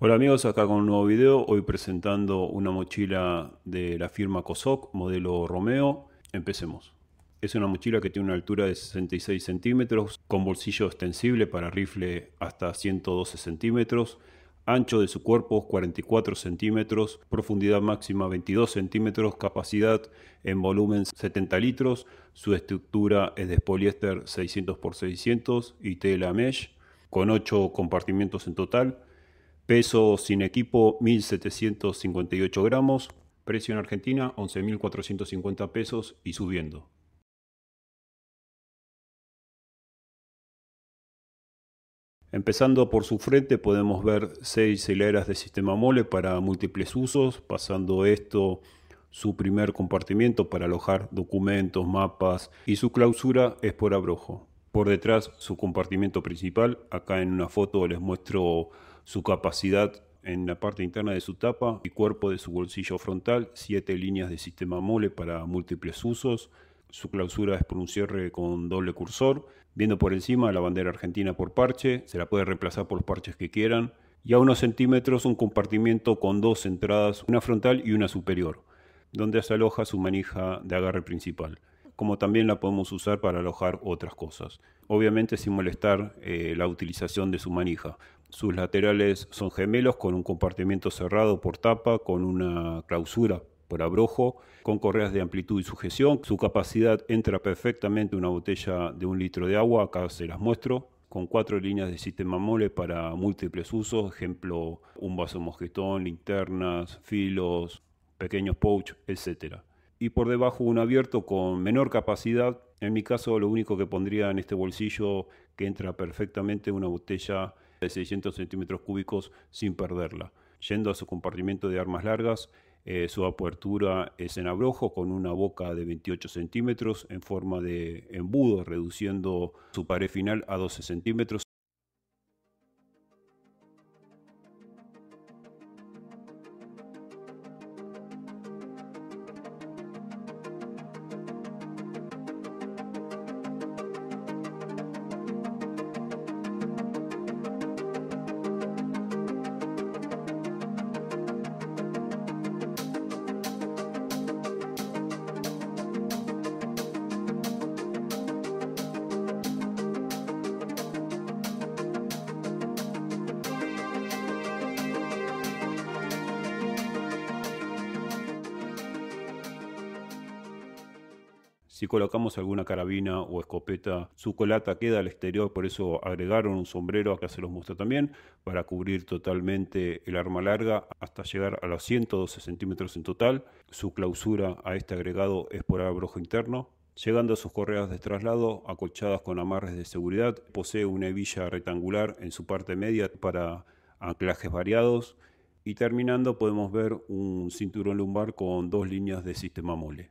Hola amigos, acá con un nuevo video, hoy presentando una mochila de la firma COSOC, modelo Romeo. Empecemos. Es una mochila que tiene una altura de 66 centímetros, con bolsillo extensible para rifle hasta 112 centímetros, ancho de su cuerpo 44 centímetros, profundidad máxima 22 centímetros, capacidad en volumen 70 litros, su estructura es de poliéster 600x600 y tela mesh, con 8 compartimientos en total Peso sin equipo 1.758 gramos. Precio en Argentina 11.450 pesos y subiendo. Empezando por su frente podemos ver seis hileras de sistema mole para múltiples usos, pasando esto su primer compartimiento para alojar documentos, mapas y su clausura es por abrojo por detrás su compartimiento principal. Acá en una foto les muestro su capacidad en la parte interna de su tapa y cuerpo de su bolsillo frontal, siete líneas de sistema mole para múltiples usos. Su clausura es por un cierre con doble cursor. Viendo por encima la bandera argentina por parche, se la puede reemplazar por los parches que quieran. Y a unos centímetros un compartimiento con dos entradas, una frontal y una superior, donde se aloja su manija de agarre principal como también la podemos usar para alojar otras cosas. Obviamente sin molestar eh, la utilización de su manija. Sus laterales son gemelos con un compartimiento cerrado por tapa, con una clausura por abrojo, con correas de amplitud y sujeción. Su capacidad entra perfectamente una botella de un litro de agua, acá se las muestro, con cuatro líneas de sistema mole para múltiples usos, ejemplo, un vaso mosquetón, linternas, filos, pequeños pouch, etcétera y por debajo un abierto con menor capacidad. En mi caso lo único que pondría en este bolsillo que entra perfectamente una botella de 600 centímetros cúbicos sin perderla. Yendo a su compartimiento de armas largas, eh, su apertura es en abrojo con una boca de 28 centímetros en forma de embudo, reduciendo su pared final a 12 centímetros. Si colocamos alguna carabina o escopeta, su colata queda al exterior, por eso agregaron un sombrero, acá se los muestro también, para cubrir totalmente el arma larga hasta llegar a los 112 centímetros en total. Su clausura a este agregado es por abrojo interno, llegando a sus correas de traslado acolchadas con amarres de seguridad. Posee una hebilla rectangular en su parte media para anclajes variados y terminando podemos ver un cinturón lumbar con dos líneas de sistema mole.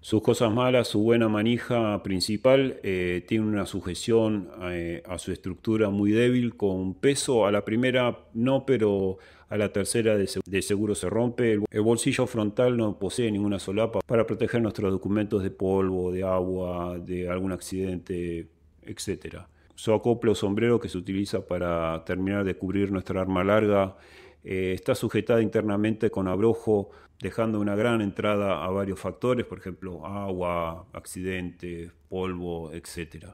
Sus cosas malas, su buena manija principal, eh, tiene una sujeción eh, a su estructura muy débil, con peso a la primera no, pero a la tercera de, seguro se rompe. El bolsillo frontal no posee ninguna solapa para proteger nuestros documentos de polvo, de agua, de algún accidente, etc. Su acople sombrero que se utiliza para terminar de cubrir nuestra arma larga eh, está sujetada internamente con abrojo, dejando una gran entrada a varios factores, por ejemplo, agua, accidentes, polvo, etc.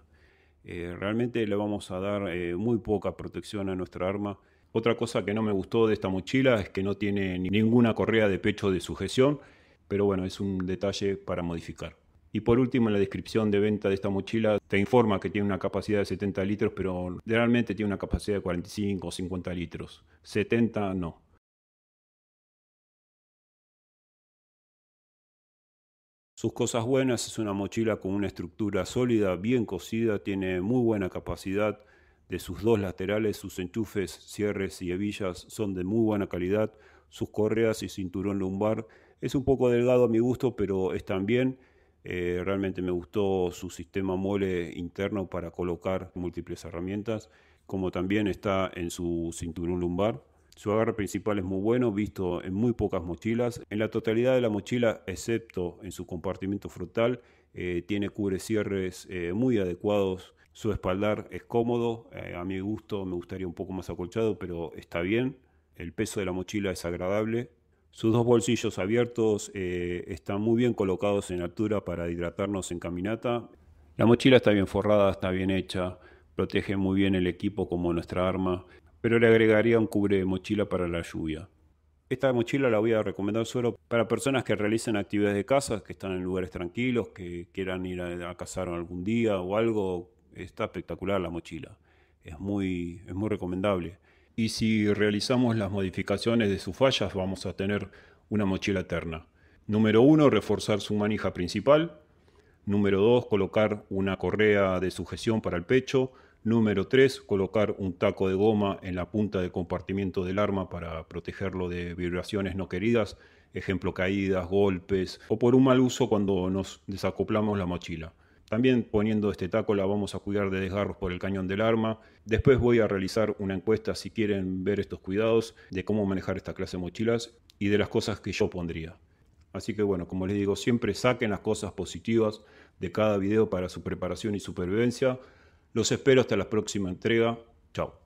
Eh, realmente le vamos a dar eh, muy poca protección a nuestra arma. Otra cosa que no me gustó de esta mochila es que no tiene ninguna correa de pecho de sujeción, pero bueno, es un detalle para modificar. Y por último, en la descripción de venta de esta mochila te informa que tiene una capacidad de 70 litros, pero realmente tiene una capacidad de 45 o 50 litros. 70 no. Sus cosas buenas es una mochila con una estructura sólida, bien cosida, tiene muy buena capacidad de sus dos laterales, sus enchufes, cierres y hebillas son de muy buena calidad, sus correas y cinturón lumbar es un poco delgado a mi gusto, pero están bien eh, realmente me gustó su sistema mole interno para colocar múltiples herramientas, como también está en su cinturón lumbar. Su agarre principal es muy bueno, visto en muy pocas mochilas. En la totalidad de la mochila, excepto en su compartimento frontal, eh, tiene cubre eh, muy adecuados. Su espaldar es cómodo, a mi gusto me gustaría un poco más acolchado, pero está bien. El peso de la mochila es agradable, sus dos bolsillos abiertos eh, están muy bien colocados en altura para hidratarnos en caminata. La mochila está bien forrada, está bien hecha, protege muy bien el equipo como nuestra arma, pero le agregaría un cubre de mochila para la lluvia. Esta mochila la voy a recomendar solo para personas que realicen actividades de caza, que están en lugares tranquilos, que quieran ir a, a cazar algún día o algo. Está espectacular la mochila. Es muy, es muy recomendable y si realizamos las modificaciones de sus fallas vamos a tener una mochila eterna. Número 1, reforzar su manija principal. Número 2, colocar una correa de sujeción para el pecho. Número 3, colocar un taco de goma en la punta del compartimiento del arma para protegerlo de vibraciones no queridas, ejemplo caídas, golpes o por un mal uso cuando nos desacoplamos la mochila. También poniendo este taco la vamos a cuidar de desgarros por el cañón del arma. Después voy a realizar una encuesta si quieren ver estos cuidados de cómo manejar esta clase de mochilas y de las cosas que yo pondría. Así que bueno, como les digo, siempre saquen las cosas positivas de cada video para su preparación y supervivencia. Los espero hasta la próxima entrega. Chao.